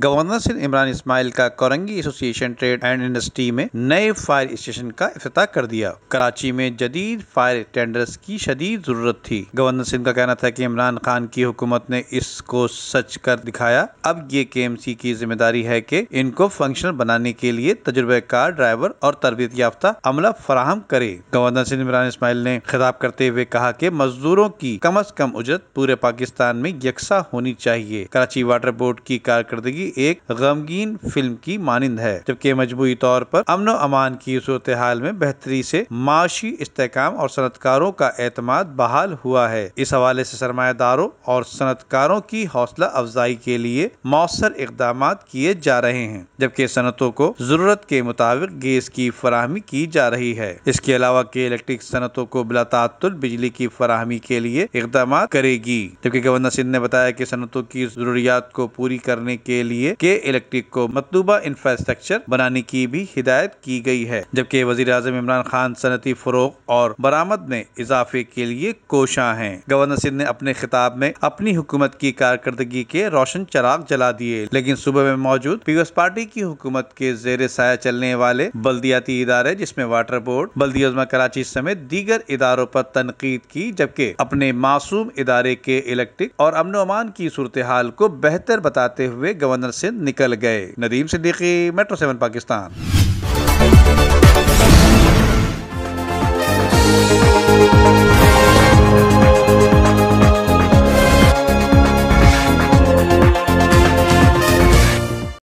governor Singh Imran Ismail का Korangi association trade and industry में नए फायर स्टेशन का अफ्ताह कर दिया कराची में जदीद फायर टेंडर्स की शदीद जरूरत थी गवर्नर सिंह का कहना था कि इमरान खान की हुकूमत ने इसको सच कर दिखाया अब ये के एम सी की जिम्मेदारी है की इनको फंक्शनल बनाने के लिए तजुर्बेकार ड्राइवर और तरबियत याफ्ता अमला फराहम करे गवर्नर सिंह इमरान इसमाइल ने खिताब करते हुए कहा की मजदूरों की कम अज कम उजरत पूरे पाकिस्तान में यकसा होनी चाहिए कराची वाटर बोर्ड की कारकर्दगी की एक गमगीन फिल्म की मानंद है जबकि मजमू तौर पर अमन अमान की सूरत हाल में बेहतरी से माशी इस्तेकाम और सनतकारों का एतमाद बहाल हुआ है इस हवाले से सरमादारों और सनतकारों की हौसला अफजाई के लिए मौसर इकदाम किए जा रहे हैं जबकि सनतों को जरूरत के मुताबिक गैस की फराहमी की जा रही है इसके अलावा के इलेक्ट्रिक सनतों को बिलातुल बिजली की फराहमी के लिए इकदाम करेगी जबकि गवर्नर सिंह ने बताया की सनतों की जरूरियात को पूरी करने के लिए लिए के इलेक्ट्रिक को मतलूबा इंफ्रास्ट्रक्चर बनाने की भी हिदायत की गई है जबकि वजी अजम इमरान खान सनती फरोग और बरामद में इजाफे के लिए कोशा है गवर्नर सिंह ने अपने खिताब में अपनी हुकूमत की कारकर्दगी के रोशन चराग जला दिए लेकिन सुबह में मौजूद पीपल्स पार्टी की हुकूमत के जेर साया चलने वाले बल्दियाती इदारे जिसमे वाटर बोर्ड बल्दिया कराची समेत दीगर इदारों पर तनकीद की जबकि अपने मासूम इदारे के इलेक्ट्रिक और अमन अमान की सूरत हाल को बेहतर बताते हुए गवर्नर अंदर से निकल गए नदीम सिद्दीकी मेट्रो सेवन पाकिस्तान